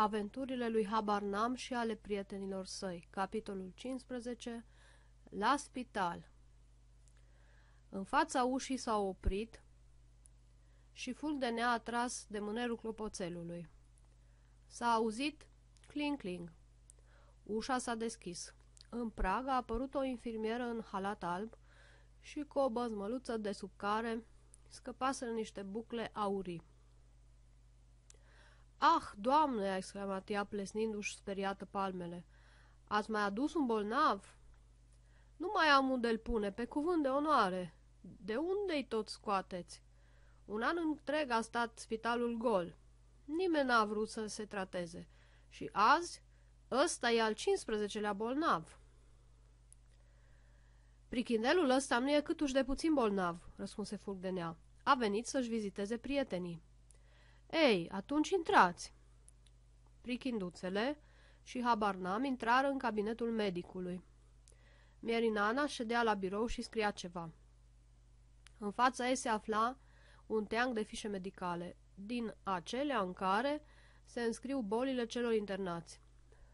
Aventurile lui Habarnam și ale prietenilor săi Capitolul 15 La spital În fața ușii s-a oprit și de a tras de mânerul clopoțelului. S-a auzit cling cling. Ușa s-a deschis. În prag a apărut o infirmieră în halat alb și cu o băzmăluță de sub care scăpaseră niște bucle aurii. Ah, doamne!" a exclamat ea, plesnindu-și speriată palmele. Ați mai adus un bolnav?" Nu mai am unde îl pune, pe cuvânt de onoare. De unde-i tot scoateți?" Un an întreg a stat spitalul gol. Nimeni n-a vrut să se trateze. Și azi, ăsta e al 15-lea bolnav." Prichindelul ăsta nu e câtuși de puțin bolnav," răspunse Nea. A venit să-și viziteze prietenii." Ei, atunci intrați!" Prichinduțele și Habarnam intrară în cabinetul medicului. Mierinana ședea la birou și scria ceva. În fața ei se afla un teanc de fișe medicale, din acelea în care se înscriu bolile celor internați.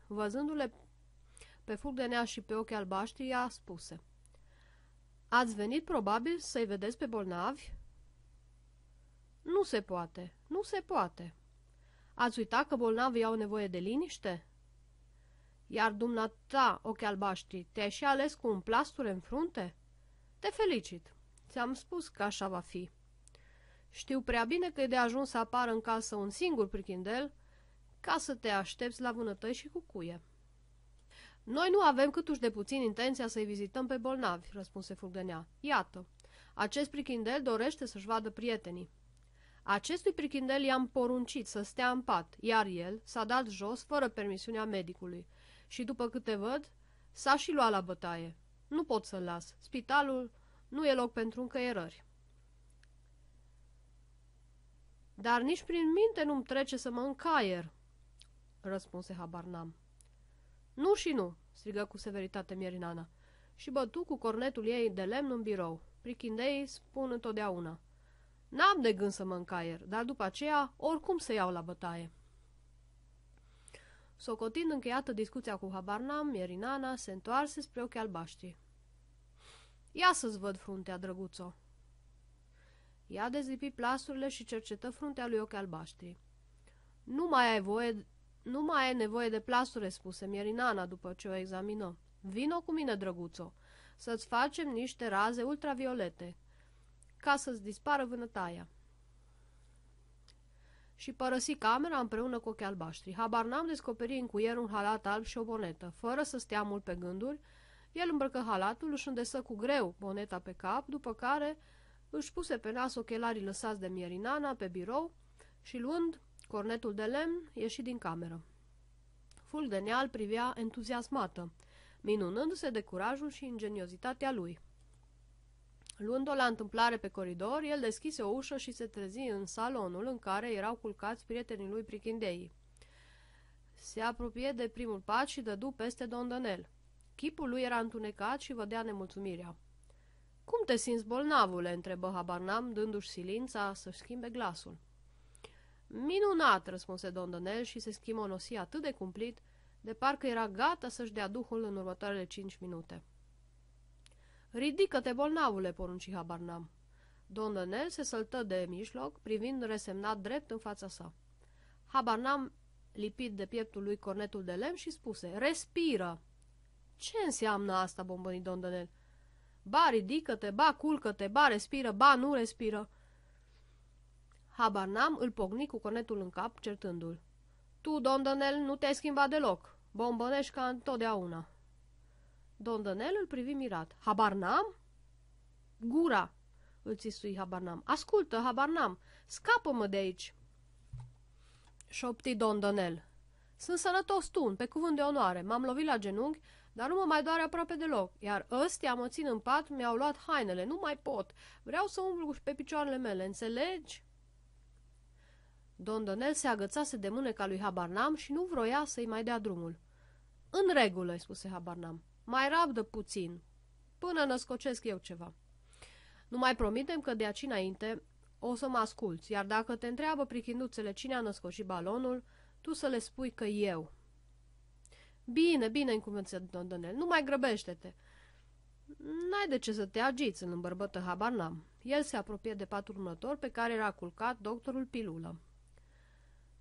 Văzându-le pe fug de nea și pe ochi albaștri, ea spuse Ați venit probabil să-i vedeți pe bolnavi?" Nu se poate," Nu se poate. Ați uitat că bolnavii au nevoie de liniște? Iar dumneata, ochi albaștri, te-ai și ales cu un plastur în frunte? Te felicit. Ți-am spus că așa va fi. Știu prea bine că e de ajuns să apară în casă un singur prichindel ca să te aștepți la vânătăi și cu cuie. Noi nu avem câtuși de puțin intenția să-i vizităm pe bolnavi, răspunse Furgănea. Iată, acest prichindel dorește să-și vadă prietenii. Acestui prichindel i-am poruncit să stea în pat, iar el s-a dat jos fără permisiunea medicului și, după câte văd, s-a și luat la bătaie. Nu pot să-l las. Spitalul nu e loc pentru încăierări. Dar nici prin minte nu-mi trece să mă încaier, răspunse Habarnam. Nu și nu, strigă cu severitate Mierinana și bătu cu cornetul ei de lemn în birou. Prichindeii spun întotdeauna – N-am de gând să mă încaier, dar după aceea oricum se iau la bătaie. Socotind încheiată discuția cu Habarnam, Mierinana se întoarse spre ochii albaștri. Ia să-ți văd fruntea, drăguțo!" Ea dezlipi plasurile și cercetă fruntea lui ochi albaștri. Nu mai ai voie, nu mai ai nevoie de plasure, spuse Mierinana după ce o examină. Vino cu mine, drăguțo, să-ți facem niște raze ultraviolete, ca să-ți dispară vânătaia. Și părăsi camera împreună cu ochii albaștri. Habar n-am descoperit în cuier un halat alb și o bonetă. Fără să stea mult pe gânduri, el îmbrăcă halatul, își îndesă cu greu boneta pe cap, după care își puse pe nas ochelarii lăsați de Mierinana pe birou și luând cornetul de lemn, ieși din cameră. Ful de neal privea entuziasmată, minunându-se de curajul și ingeniozitatea lui. Luând-o la întâmplare pe coridor, el deschise o ușă și se trezi în salonul în care erau culcați prietenii lui prichindeii. Se apropie de primul pat și dădu peste Dondănel. Chipul lui era întunecat și vădea nemulțumirea. Cum te simți, bolnavule?" întrebă Habarnam, dându-și silința să schimbe glasul. Minunat!" răspunse Dondonel și se schimonosi atât de cumplit, de parcă era gata să-și dea duhul în următoarele cinci minute. Ridică-te, bolnavule!" porunci habar n-am. se săltă de mijloc, privind resemnat drept în fața sa. Habar n-am lipit de pieptul lui cornetul de lemn și spuse, Respiră!" Ce înseamnă asta?" bombăni Dondănel. Ba ridică-te, ba culcă-te, ba respiră, ba nu respiră." Habar n-am îl pogni cu cornetul în cap, certându-l. Tu, Dondănel, nu te-ai schimbat deloc. Bombănești ca întotdeauna." Dondănel îl privi mirat. Habarnam, Gura, îl țisui Habarnam. Ascultă, Habarnam, scapă-mă de aici. Șopti Danel. Sunt sănătos tu, pe cuvânt de onoare. M-am lovit la genunchi, dar nu mă mai doare aproape deloc. Iar ăstia mă țin în pat, mi-au luat hainele, nu mai pot. Vreau să umblu pe picioarele mele, înțelegi? Danel se agățase de mâneca lui Habarnam și nu vroia să-i mai dea drumul. În regulă, îi spuse Habarnam. Mai rabdă puțin, până născocesc eu ceva. Nu mai promitem că de aici înainte o să mă asculți, iar dacă te întreabă prichinduțele cine a născocit balonul, tu să le spui că eu. Bine, bine, încuvânță Dondonel, nu mai grăbește-te. N-ai de ce să te agiți, în îmbărbătă habar n-am. El se apropie de patul următor pe care era culcat doctorul Pilulă.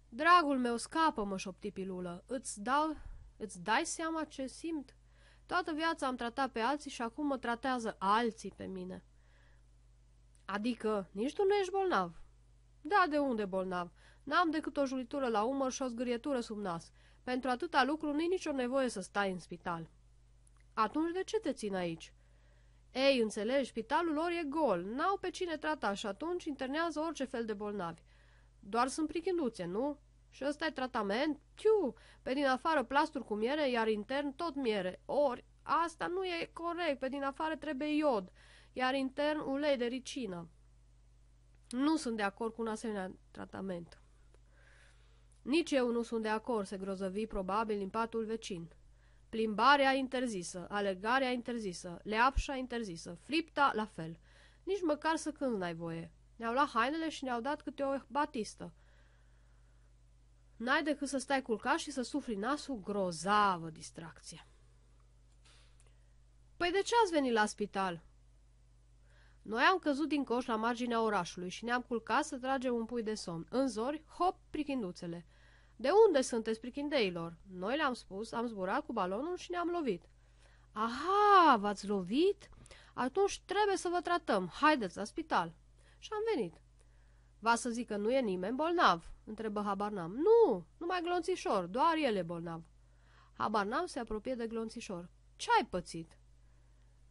Dragul meu, scapă-mă, șopti Pilulă, îți dau, îți dai seama ce simt? Toată viața am tratat pe alții și acum mă tratează alții pe mine. Adică, nici tu nu ești bolnav. Da, de unde bolnav? N-am decât o julitură la umăr și o zgârietură sub nas. Pentru atâta lucru nu-i nicio nevoie să stai în spital. Atunci de ce te țin aici? Ei, înțelegi, spitalul lor e gol, n-au pe cine trata și atunci internează orice fel de bolnavi. Doar sunt prichinduțe, nu? Și ăsta e tratament? Tiu! Pe din afară plasturi cu miere, iar intern tot miere. Ori, asta nu e corect, pe din afară trebuie iod, iar intern ulei de ricină. Nu sunt de acord cu un asemenea tratament. Nici eu nu sunt de acord, se grozăvi probabil în patul vecin. Plimbarea interzisă, alergarea interzisă, leapșa interzisă, fripta la fel. Nici măcar să când n-ai voie. Ne-au luat hainele și ne-au dat câte o batistă. N-ai decât să stai culcat și să sufli nasul grozavă distracție. Păi de ce ați venit la spital? Noi am căzut din coș la marginea orașului și ne-am culcat să tragem un pui de somn. În zori, hop, prichinduțele. De unde sunteți prichindeilor? Noi le-am spus, am zburat cu balonul și ne-am lovit. Aha, v-ați lovit? Atunci trebuie să vă tratăm. Haideți la spital. Și am venit. Va să zic că nu e nimeni bolnav?" întrebă Habarnam. Nu, numai glonțișor, doar el e bolnav." Habarnam se apropie de glonțișor. Ce ai pățit?"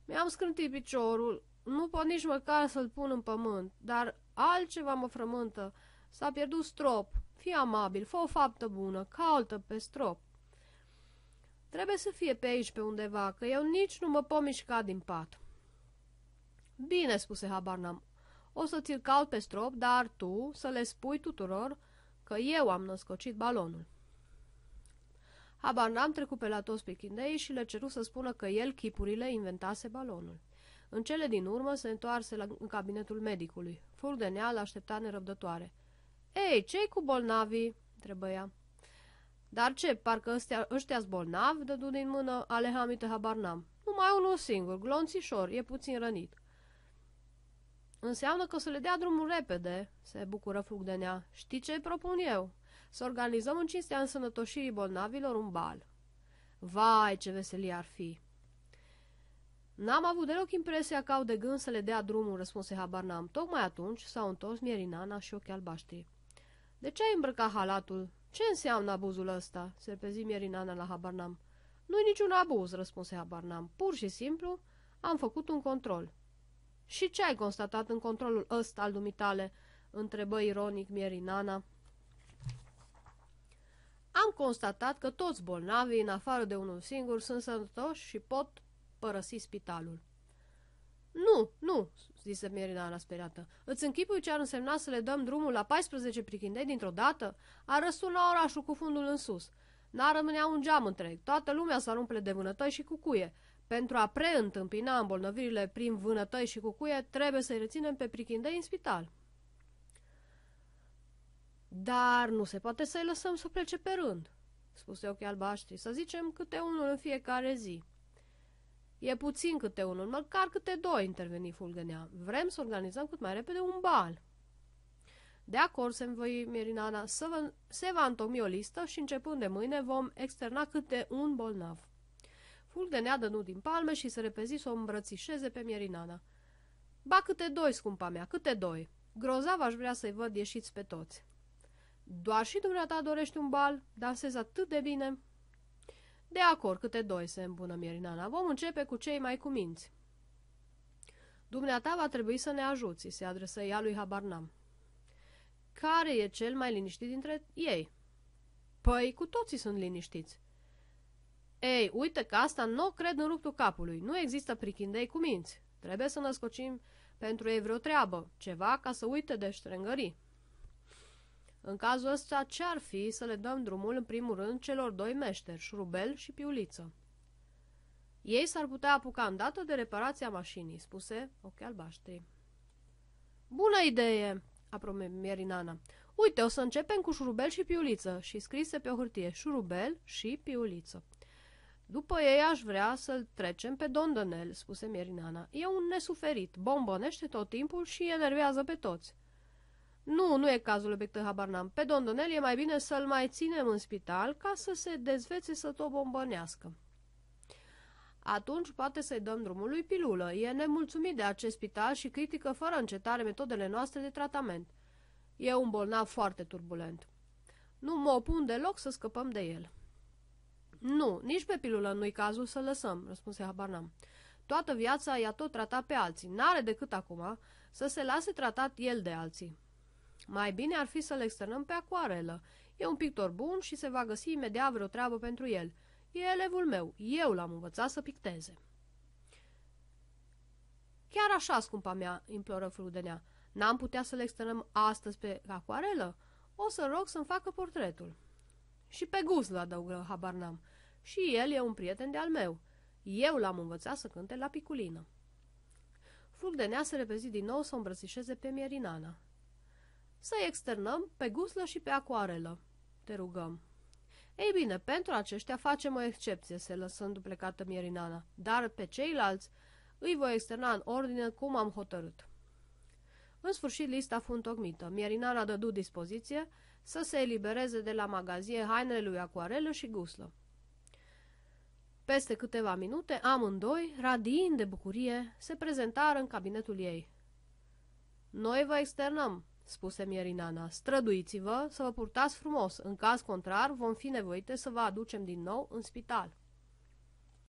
Mi-am scântit piciorul. Nu pot nici măcar să-l pun în pământ, dar altceva mă frământă. S-a pierdut strop. Fii amabil, fă o faptă bună, caută pe strop." Trebuie să fie pe aici, pe undeva, că eu nici nu mă pot mișca din pat." Bine," spuse Habarnam, o să ți-l caut pe strop, dar tu să le spui tuturor că eu am născocit balonul. Habar n-am trecut pe la toți pechindei și le ceru să spună că el chipurile inventase balonul. În cele din urmă se întoarse la, în cabinetul medicului. Furdenea neal aștepta nerăbdătoare. Ei, ce cu bolnavii?" întrebă ea. Dar ce, parcă ăștia, ăștia bolnav, bolnavi?" dădu din mână Alehamite habar n-am. Numai unul singur, glonțișor, e puțin rănit. Înseamnă că o să le dea drumul repede, se bucură nea. Știi ce propun eu? Să organizăm în cinstea însănătoșirii bolnavilor un bal. Vai, ce veselie ar fi! N-am avut deloc impresia că au de gând să le dea drumul, răspunse habar n-am. Tocmai atunci s-au întors Mierinana și ochii albaștri. De ce ai îmbrăcat halatul? Ce înseamnă abuzul ăsta?" serpezi Mierinana la habar n-am. Nu-i niciun abuz," răspunse habar n-am. Pur și simplu am făcut un control." Și ce ai constatat în controlul ăsta al dumitale?" întrebă ironic Mierinana. Am constatat că toți bolnavii, în afară de unul singur, sunt sănătoși și pot părăsi spitalul. Nu, nu, zise Mierinana speriată. Îți închipui ce ar însemna să le dăm drumul la 14 prichindei dintr-o dată? A răsunat orașul cu fundul în sus. N-ar rămânea un geam întreg. Toată lumea s-ar umple de vânătăi și cu cuie. Pentru a preîntâmpina îmbolnăvirile prin vânătăi și cucuie, trebuie să-i reținem pe prichindei în spital. Dar nu se poate să-i lăsăm să plece pe rând, spuse ochii albaștri, să zicem câte unul în fiecare zi. E puțin câte unul, măcar câte doi, interveni fulgănea. Vrem să organizăm cât mai repede un bal. De acord, se voi Mirinana, să vă, se va întocmi o listă și începând de mâine vom externa câte un bolnav. Fulg neadă nu din palme și se repezi să o îmbrățișeze pe Mierinana. Ba câte doi, scumpa mea, câte doi! Grozav aș vrea să-i văd ieșiți pe toți. Doar și dumneata dorești un bal? Dansezi atât de bine? De acord, câte doi, se îmbună Mierinana. Vom începe cu cei mai cuminți. Dumneata va trebui să ne ajuți, se adresă ea lui Habarnam. Care e cel mai liniștit dintre ei? Păi, cu toții sunt liniștiți. Ei, uite că asta nu cred în ruptul capului. Nu există prichindei cu minți. Trebuie să născocim pentru ei vreo treabă, ceva ca să uite de ștrengării. În cazul ăsta, ce-ar fi să le dăm drumul în primul rând celor doi meșteri, șurubel și piuliță? Ei s-ar putea apuca îndată de reparația mașinii, spuse ochi albaștri. Bună idee, aprome Mierinana. Uite, o să începem cu șurubel și piuliță și scrise pe o hârtie șurubel și piuliță. După ei aș vrea să-l trecem pe Dondănel, spuse Mierinana. E un nesuferit, bombonește tot timpul și enervează pe toți. Nu, nu e cazul, obiectă Habarnam. Pe Don Pe Dondonel e mai bine să-l mai ținem în spital ca să se dezvețe să tot bombănească. Atunci poate să-i dăm drumul lui Pilulă. E nemulțumit de acest spital și critică fără încetare metodele noastre de tratament. E un bolnav foarte turbulent. Nu mă opun deloc să scăpăm de el. Nu, nici pe pilulă nu-i cazul să lăsăm, răspunse Habarnam. Toată viața i-a tot tratat pe alții. N-are decât acum să se lase tratat el de alții. Mai bine ar fi să-l externăm pe acoarelă. E un pictor bun și se va găsi imediat vreo treabă pentru el. E elevul meu. Eu l-am învățat să picteze. Chiar așa, scumpa mea, imploră Frudenea. N-am putea să-l externăm astăzi pe acoarelă? O să rog să-mi facă portretul. Și pe guzlă, adăugă Habarnam. Și el e un prieten de-al meu. Eu l-am învățat să cânte la piculină. nea se repezi din nou să îmbrățișeze pe Mierinana. Să externăm pe guslă și pe acoarelă, te rugăm. Ei bine, pentru aceștia facem o excepție, se lăsând plecată Mierinana, dar pe ceilalți îi voi externa în ordine cum am hotărât. În sfârșit, lista fu întocmită. Mierinana dădu dispoziție să se elibereze de la magazie hainele lui Acoarelă și Guslă. Peste câteva minute, amândoi, radiind de bucurie, se prezentară în cabinetul ei. Noi vă externăm," spuse Mierinana. Străduiți-vă să vă purtați frumos, în caz contrar vom fi nevoite să vă aducem din nou în spital."